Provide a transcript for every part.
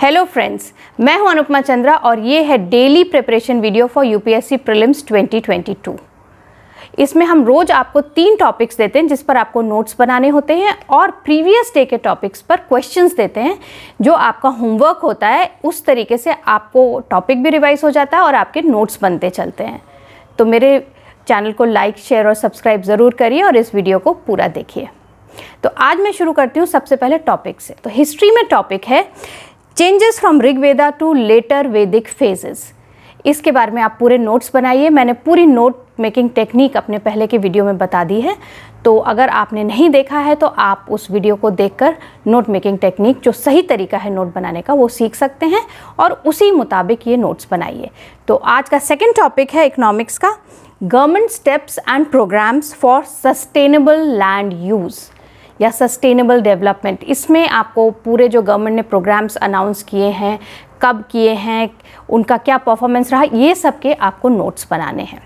hello friends मैं हूं अनुपमा चंद्रा और ये है daily preparation video for UPSC prelims 2022 इसमें हम रोज़ आपको तीन टॉपिक्स देते हैं जिस पर आपको नोट्स बनाने होते हैं और प्रीवियस डे के टॉपिक्स पर क्वेश्चंस देते हैं जो आपका होमवर्क होता है उस तरीके से आपको टॉपिक भी रिवाइज हो जाता है और आपके नोट्स बनते चलते हैं तो मेरे चैनल को लाइक शेयर और सब्सक्राइब ज़रूर करिए और इस वीडियो को पूरा देखिए तो आज मैं शुरू करती हूँ सबसे पहले टॉपिक से तो हिस्ट्री में टॉपिक है changes from Rigveda to later Vedic phases इसके बारे में आप पूरे नोट्स बनाइए मैंने पूरी नोट मेकिंग टेक्निक अपने पहले के वीडियो में बता दी है तो अगर आपने नहीं देखा है तो आप उस वीडियो को देखकर नोट मेकिंग टेक्निक जो सही तरीका है नोट बनाने का वो सीख सकते हैं और उसी मुताबिक ये नोट्स बनाइए तो आज का सेकेंड टॉपिक है इकनॉमिक्स का government steps and programs for sustainable land use या सस्टेनेबल डेवलपमेंट इसमें आपको पूरे जो गवर्नमेंट ने प्रोग्राम्स अनाउंस किए हैं कब किए हैं उनका क्या परफॉर्मेंस रहा ये सब के आपको नोट्स बनाने हैं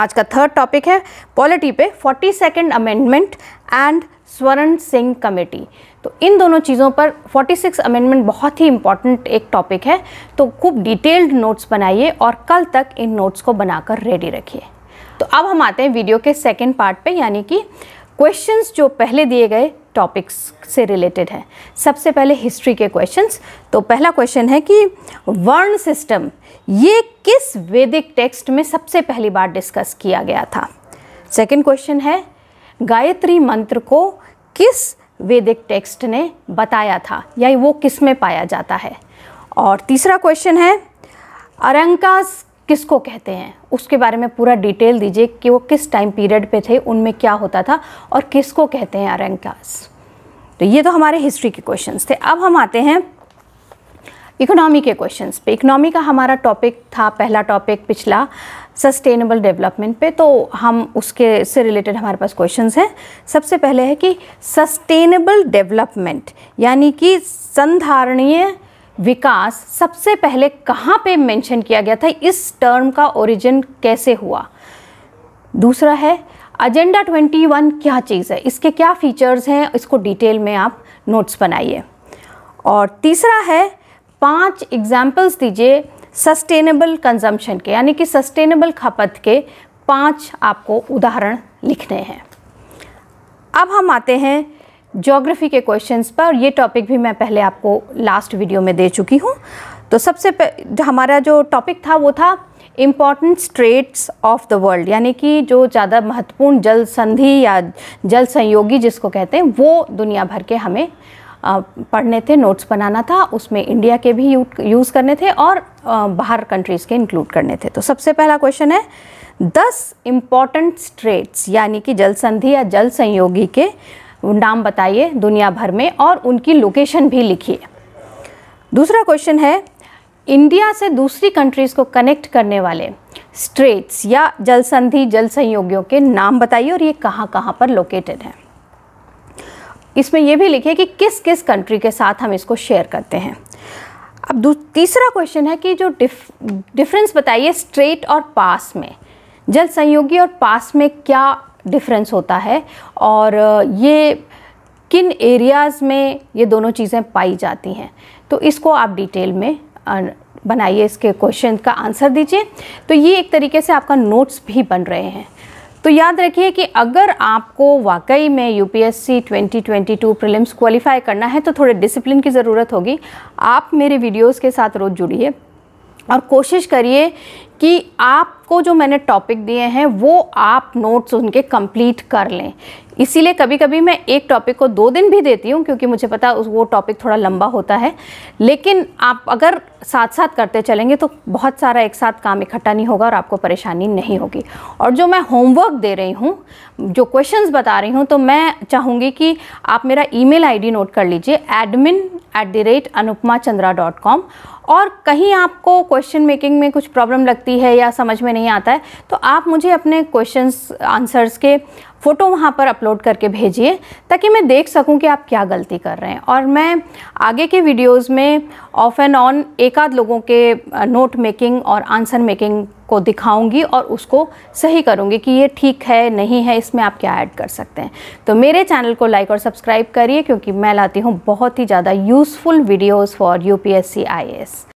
आज का थर्ड टॉपिक है पॉलिटी पे forty second amendment and Swaran Singh committee तो इन दोनों चीज़ों पर 46 अमेंडमेंट बहुत ही इंपॉर्टेंट एक टॉपिक है तो खूब डिटेल्ड नोट्स बनाइए और कल तक इन नोट्स को बनाकर रेडी रखिए तो अब हम आते हैं वीडियो के सेकेंड पार्ट पे यानी कि क्वेश्चंस जो पहले दिए गए टॉपिक्स से रिलेटेड है सबसे पहले हिस्ट्री के क्वेश्चंस तो पहला क्वेश्चन है कि वर्ण सिस्टम ये किस वैदिक टेक्स्ट में सबसे पहली बार डिस्कस किया गया था सेकंड क्वेश्चन है गायत्री मंत्र को किस वैदिक टेक्स्ट ने बताया था या वो किस में पाया जाता है और तीसरा क्वेश्चन है अरंकास किसको कहते हैं उसके बारे में पूरा डिटेल दीजिए कि वो किस टाइम पीरियड पे थे उनमें क्या होता था और किसको कहते हैं अरेंग तो ये तो हमारे हिस्ट्री के क्वेश्चन थे अब हम आते हैं इकोनॉमी के क्वेश्चंस पे इकोनॉमी का हमारा टॉपिक था पहला टॉपिक पिछला सस्टेनेबल डेवलपमेंट पे तो हम उसके से रिलेटेड हमारे पास क्वेश्चंस हैं सबसे पहले है कि सस्टेनेबल डेवलपमेंट यानी कि संधारणीय विकास सबसे पहले कहाँ पे मेंशन किया गया था इस टर्म का ओरिजिन कैसे हुआ दूसरा है एजेंडा 21 क्या चीज़ है इसके क्या फीचर्स हैं इसको डिटेल में आप नोट्स बनाइए और तीसरा है पांच एग्जाम्पल्स दीजिए सस्टेनेबल कंजम्पशन के यानी कि सस्टेनेबल खपत के पांच आपको उदाहरण लिखने हैं अब हम आते हैं ज्योग्राफी के क्वेश्चंस पर ये टॉपिक भी मैं पहले आपको लास्ट वीडियो में दे चुकी हूँ तो सबसे हमारा जो टॉपिक था वो था important straits of the world यानी कि जो ज़्यादा महत्वपूर्ण जल संधि या जल संयोगी जिसको कहते हैं वो दुनिया भर के हमें पढ़ने थे नोट्स बनाना था उसमें इंडिया के भी यूज़ करने थे और बाहर कंट्रीज़ के इंक्लूड करने थे तो सबसे पहला क्वेश्चन है दस इम्पॉर्टेंट स्ट्रेट्स यानी कि जल संधि या जल संयोगी के नाम बताइए दुनिया भर में और उनकी लोकेशन भी लिखिए दूसरा क्वेश्चन है इंडिया से दूसरी कंट्रीज़ को कनेक्ट करने वाले स्ट्रेट्स या जल संधि जल संयोगियों के नाम बताइए और ये कहाँ कहाँ पर लोकेटेड हैं इसमें यह भी लिखिए कि किस किस कंट्री के साथ हम इसको शेयर करते हैं अब तीसरा क्वेश्चन है कि जो डिफ डिफरेंस बताइए स्ट्रेट और पास में जल संयोगी और पास में क्या डिफरेंस होता है और ये किन एरियाज़ में ये दोनों चीज़ें पाई जाती हैं तो इसको आप डिटेल में बनाइए इसके क्वेश्चन का आंसर दीजिए तो ये एक तरीके से आपका नोट्स भी बन रहे हैं तो याद रखिए कि अगर आपको वाकई में यूपीएससी 2022 प्रीलिम्स क्वालिफाई करना है तो थोड़े डिसिप्लिन की ज़रूरत होगी आप मेरे वीडियोस के साथ रोज़ जुड़िए और कोशिश करिए कि आपको जो मैंने टॉपिक दिए हैं वो आप नोट्स उनके कंप्लीट कर लें इसीलिए कभी कभी मैं एक टॉपिक को दो दिन भी देती हूँ क्योंकि मुझे पता उस वो टॉपिक थोड़ा लंबा होता है लेकिन आप अगर साथ साथ करते चलेंगे तो बहुत सारा एक साथ काम इकट्ठा नहीं होगा और आपको परेशानी नहीं होगी और जो मैं होमवर्क दे रही हूँ जो क्वेश्चंस बता रही हूँ तो मैं चाहूँगी कि आप मेरा ईमेल आईडी नोट कर लीजिए admin at the rate Anupama Chandra dot com और कहीं आपको क्वेश्चन मेकिंग में कुछ प्रॉब्लम लगती सकती है या समझ में नहीं आता है तो आप मुझे अपने क्वेश्चंस आंसर्स के फ़ोटो वहाँ पर अपलोड करके भेजिए ताकि मैं देख सकूं कि आप क्या गलती कर रहे हैं और मैं आगे के वीडियोस में ऑफ एंड ऑन एक आध लोगों के नोट मेकिंग और आंसर मेकिंग को दिखाऊंगी और उसको सही करूँगी कि ये ठीक है नहीं है इसमें आप क्या ऐड कर सकते हैं तो मेरे चैनल को लाइक और सब्सक्राइब करिए क्योंकि मैं लाती हूँ बहुत ही ज़्यादा useful videos for U P